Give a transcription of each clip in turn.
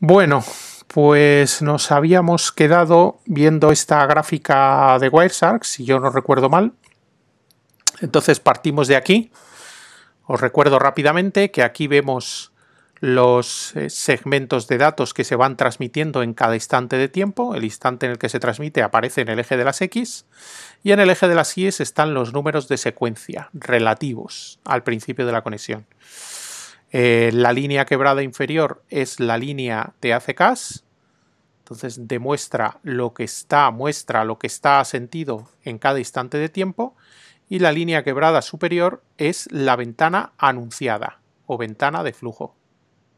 Bueno, pues nos habíamos quedado viendo esta gráfica de Wireshark, si yo no recuerdo mal. Entonces partimos de aquí. Os recuerdo rápidamente que aquí vemos los eh, segmentos de datos que se van transmitiendo en cada instante de tiempo. El instante en el que se transmite aparece en el eje de las X y en el eje de las Y están los números de secuencia relativos al principio de la conexión. Eh, la línea quebrada inferior es la línea de entonces demuestra lo que está, muestra lo que está sentido en cada instante de tiempo. Y la línea quebrada superior es la ventana anunciada o ventana de flujo.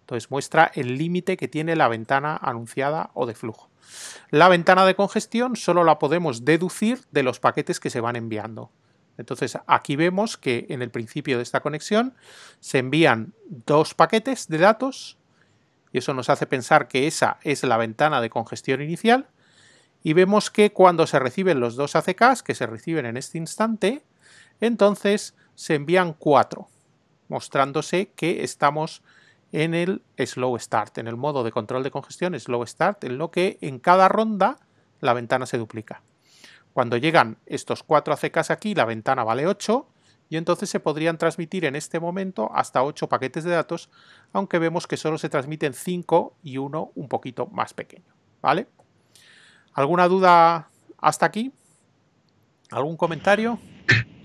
Entonces muestra el límite que tiene la ventana anunciada o de flujo. La ventana de congestión solo la podemos deducir de los paquetes que se van enviando. Entonces aquí vemos que en el principio de esta conexión se envían dos paquetes de datos y eso nos hace pensar que esa es la ventana de congestión inicial y vemos que cuando se reciben los dos ACKs que se reciben en este instante, entonces se envían cuatro, mostrándose que estamos en el slow start, en el modo de control de congestión slow start, en lo que en cada ronda la ventana se duplica. Cuando llegan estos cuatro ACKs aquí, la ventana vale 8 y entonces se podrían transmitir en este momento hasta 8 paquetes de datos, aunque vemos que solo se transmiten 5 y uno un poquito más pequeño. ¿Vale? ¿Alguna duda hasta aquí? ¿Algún comentario?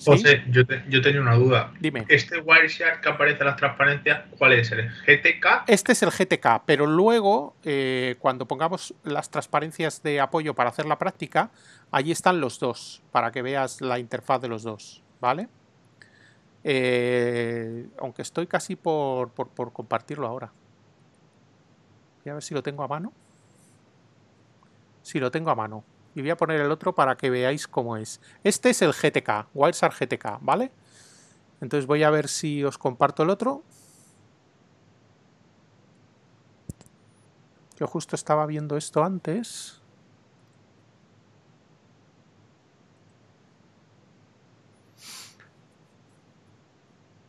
José, yo, tenía una duda. Dime. Este Wireshark que aparece en las transparencias, ¿cuál es? ¿El GTK? Este es el GTK, pero luego, eh, cuando pongamos las transparencias de apoyo para hacer la práctica, allí están los dos, para que veas la interfaz de los dos, ¿vale? Eh, aunque estoy casi por, por compartirlo ahora. Voy a ver si lo tengo a mano. Si lo tengo a mano y voy a poner el otro para que veáis cómo es. Este es el GTK, Wildstar GTK, ¿vale? Entonces voy a ver si os comparto el otro. Yo justo estaba viendo esto antes.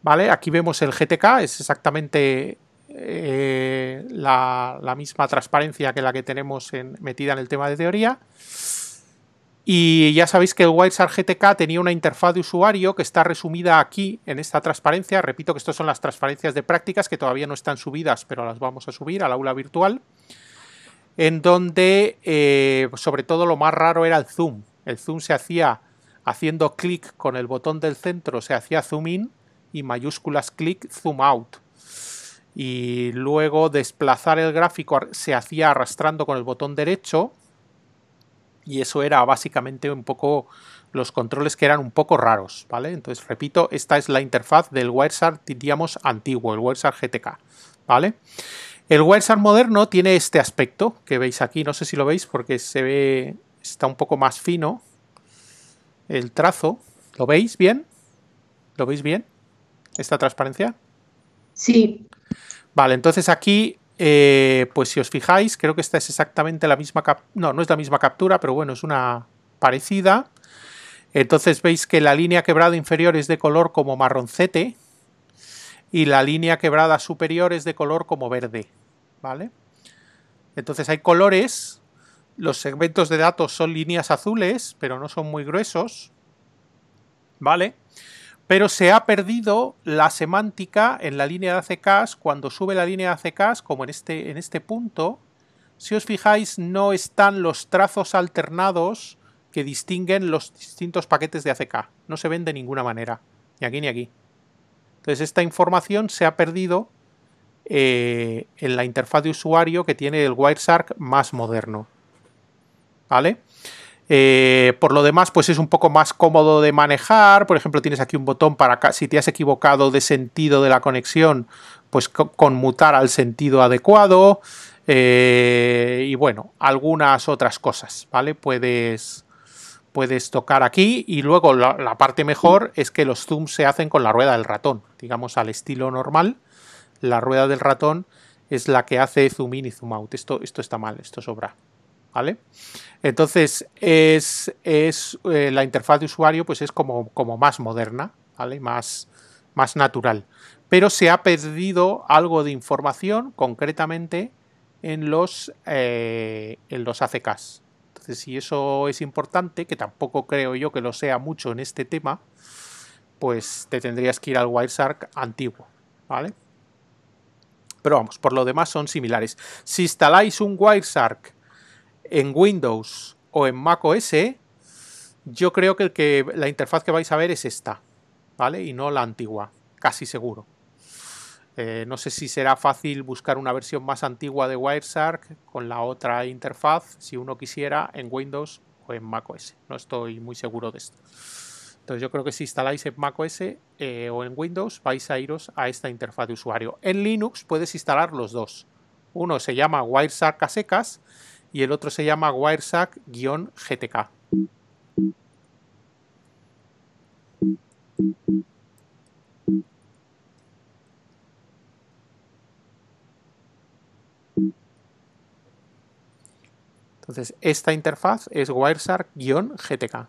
Vale, aquí vemos el GTK, es exactamente eh, la, misma transparencia que la que tenemos en, metida en el tema de teoría. Y ya sabéis que el WireShark GTK tenía una interfaz de usuario que está resumida aquí en esta transparencia. Repito que estas son las transparencias de prácticas que todavía no están subidas, pero las vamos a subir al aula virtual. En donde, eh, sobre todo, lo más raro era el zoom. El zoom se hacía haciendo clic con el botón del centro, se hacía zoom in y mayúsculas clic zoom out y luego desplazar el gráfico se hacía arrastrando con el botón derecho y eso era básicamente un poco los controles que eran un poco raros, ¿vale? Entonces, repito, esta es la interfaz del WireShark, digamos, antiguo, el WireShark GTK, ¿vale? El WireShark moderno tiene este aspecto que veis aquí, no sé si lo veis porque se ve, está un poco más fino el trazo, ¿lo veis bien? ¿Lo veis bien? ¿Esta transparencia? Sí. Vale, entonces aquí, eh, pues si os fijáis, creo que esta es exactamente la misma No, no es la misma captura, pero bueno, es una parecida. Entonces veis que la línea quebrada inferior es de color como marroncete y la línea quebrada superior es de color como verde. ¿Vale? Entonces hay colores, los segmentos de datos son líneas azules, pero no son muy gruesos. ¿Vale? vale pero se ha perdido la semántica en la línea de ACKs. Cuando sube la línea de ACKs, como en este, en este punto, si os fijáis, no están los trazos alternados que distinguen los distintos paquetes de ACK. No se ven de ninguna manera, ni aquí ni aquí. Entonces, esta información se ha perdido eh, en la interfaz de usuario que tiene el Wireshark más moderno. ¿Vale? Eh, por lo demás, pues es un poco más cómodo de manejar. Por ejemplo, tienes aquí un botón para si te has equivocado de sentido de la conexión, pues conmutar al sentido adecuado. Eh, y bueno, algunas otras cosas, ¿vale? Puedes, puedes tocar aquí y luego la, parte mejor es que los zooms se hacen con la rueda del ratón, digamos al estilo normal. La rueda del ratón es la que hace zoom in y zoom out. Esto, esto está mal, esto sobra. ¿vale? Entonces, es, es eh, la interfaz de usuario pues es como, como más moderna, ¿vale? Más, más natural. Pero se ha perdido algo de información, concretamente en los, eh, en los ACKs. Entonces, si eso es importante, que tampoco creo yo que lo sea mucho en este tema, pues te tendrías que ir al Wireshark antiguo, ¿vale? Pero vamos, por lo demás son similares. Si instaláis un Wireshark en Windows o en Mac OS, yo creo que, la interfaz que vais a ver es esta, ¿vale? Y no la antigua, casi seguro. Eh, no sé si será fácil buscar una versión más antigua de Wireshark con la otra interfaz, si uno quisiera, en Windows o en macOS. No estoy muy seguro de esto. Entonces yo creo que si instaláis en macOS eh, o en Windows vais a iros a esta interfaz de usuario. En Linux puedes instalar los dos. Uno se llama Wireshark a secas y el otro se llama WireSack-GTK. Entonces, esta interfaz es Wireshark-GTK,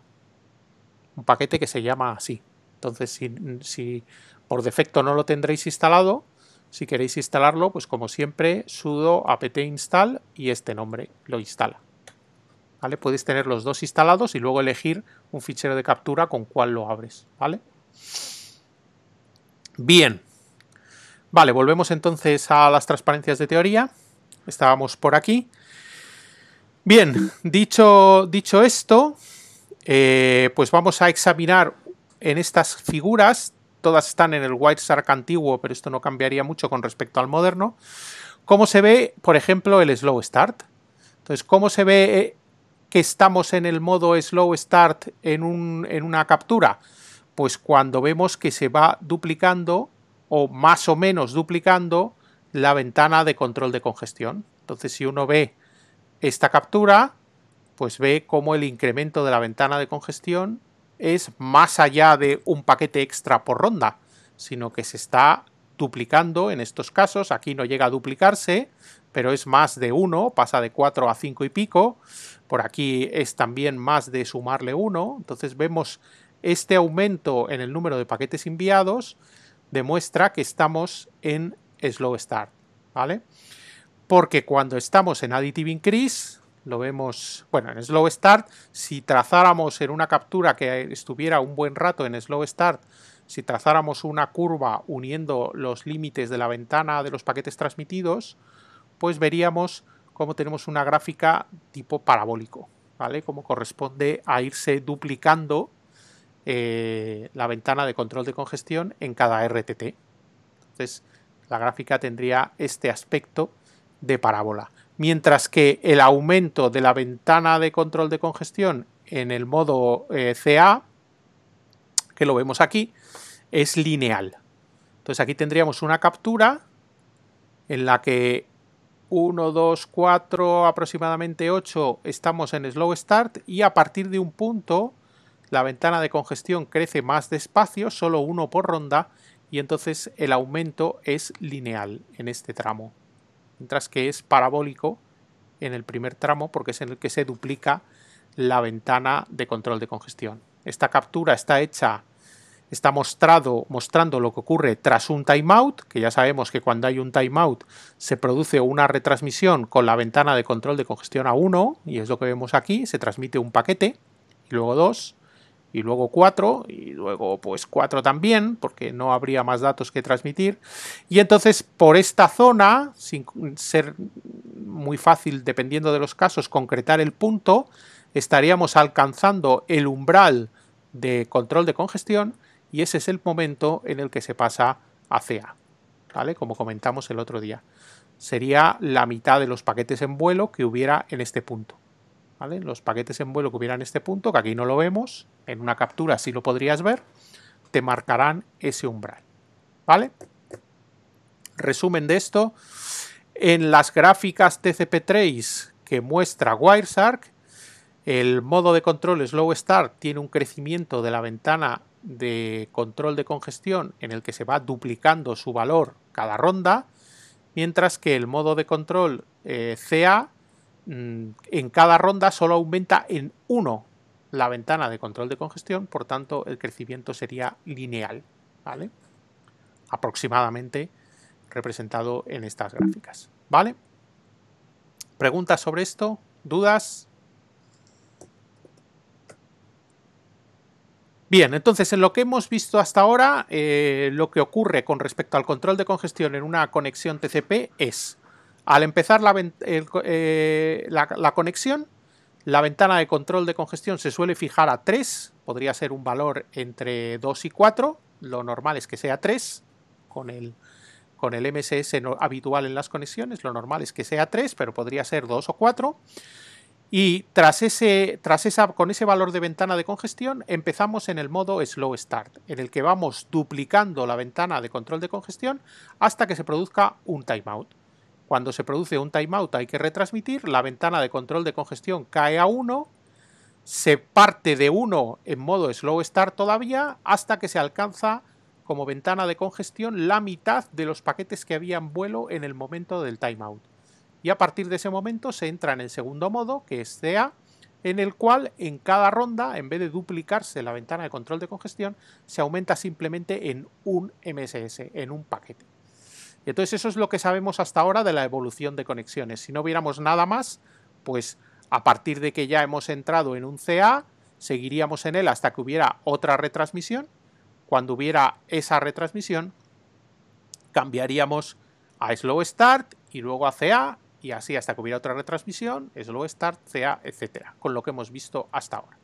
un paquete que se llama así. Entonces, si por defecto no lo tendréis instalado, si queréis instalarlo, pues como siempre, sudo apt install y este nombre lo instala. ¿Vale? podéis tener los dos instalados y luego elegir un fichero de captura con cuál lo abres, ¿vale? Bien. Vale, volvemos entonces a las transparencias de teoría. Estábamos por aquí. Bien, dicho, dicho esto, eh, pues vamos a examinar en estas figuras todas están en el White Shark antiguo, pero esto no cambiaría mucho con respecto al moderno. ¿Cómo se ve, por ejemplo, el slow start? Entonces, ¿cómo se ve eh, que estamos en el modo slow start en, un, en una captura? Pues cuando vemos que se va duplicando o más o menos duplicando la ventana de control de congestión. Entonces, si uno ve esta captura, pues ve cómo el incremento de la ventana de congestión es más allá de un paquete extra por ronda, sino que se está duplicando en estos casos, aquí no llega a duplicarse, pero es más de uno, pasa de 4 a cinco y pico, por aquí es también más de sumarle uno, entonces vemos este aumento en el número de paquetes enviados demuestra que estamos en slow start, ¿vale? Porque cuando estamos en additive increase, lo vemos, bueno, en slow start, si trazáramos en una captura que estuviera un buen rato en slow start, si trazáramos una curva uniendo los límites de la ventana de los paquetes transmitidos, pues veríamos cómo tenemos una gráfica tipo parabólico, ¿vale? Como corresponde a irse duplicando eh, la ventana de control de congestión en cada RTT. Entonces, la gráfica tendría este aspecto de parábola mientras que el aumento de la ventana de control de congestión en el modo eh, CA, que lo vemos aquí, es lineal. Entonces aquí tendríamos una captura en la que 1, 2, 4, aproximadamente 8 estamos en slow start y a partir de un punto la ventana de congestión crece más despacio, solo uno por ronda, y entonces el aumento es lineal en este tramo mientras que es parabólico en el primer tramo porque es en el que se duplica la ventana de control de congestión. Esta captura está hecha, está mostrado, mostrando lo que ocurre tras un timeout, que ya sabemos que cuando hay un timeout se produce una retransmisión con la ventana de control de congestión a 1, y es lo que vemos aquí, se transmite un paquete, y luego dos y luego 4 y luego pues 4 también porque no habría más datos que transmitir y entonces por esta zona sin ser muy fácil dependiendo de los casos concretar el punto estaríamos alcanzando el umbral de control de congestión y ese es el momento en el que se pasa a CEA, ¿vale? como comentamos el otro día sería la mitad de los paquetes en vuelo que hubiera en este punto los paquetes en vuelo que hubieran este punto, que aquí no lo vemos, en una captura sí lo podrías ver, te marcarán ese umbral, ¿vale? Resumen de esto, en las gráficas TCP 3 que muestra Wireshark, el modo de control Slow Start tiene un crecimiento de la ventana de control de congestión en el que se va duplicando su valor cada ronda, mientras que el modo de control eh, CA Mm, en cada ronda solo aumenta en uno la ventana de control de congestión, por tanto el crecimiento sería lineal, ¿vale? Aproximadamente representado en estas gráficas, ¿vale? ¿Preguntas sobre esto? ¿Dudas? Bien, entonces en lo que hemos visto hasta ahora, eh, lo que ocurre con respecto al control de congestión en una conexión TCP es al empezar eh, la, conexión, la ventana de control de congestión se suele fijar a 3, podría ser un valor entre 2 y 4, lo normal es que sea 3, con el, con el MSS habitual en las conexiones, lo normal es que sea 3, pero podría ser 2 o 4. Y tras ese, tras esa, con ese valor de ventana de congestión empezamos en el modo Slow Start, en el que vamos duplicando la ventana de control de congestión hasta que se produzca un timeout. Cuando se produce un timeout hay que retransmitir, la ventana de control de congestión cae a 1, se parte de 1 en modo slow start todavía hasta que se alcanza como ventana de congestión la mitad de los paquetes que había en vuelo en el momento del timeout. Y a partir de ese momento se entra en el segundo modo, que es CA, en el cual en cada ronda, en vez de duplicarse la ventana de control de congestión, se aumenta simplemente en un MSS, en un paquete. Entonces eso es lo que sabemos hasta ahora de la evolución de conexiones. Si no hubiéramos nada más, pues a partir de que ya hemos entrado en un CA, seguiríamos en él hasta que hubiera otra retransmisión. Cuando hubiera esa retransmisión, cambiaríamos a slow start y luego a CA y así hasta que hubiera otra retransmisión, slow start, CA, etcétera, con lo que hemos visto hasta ahora.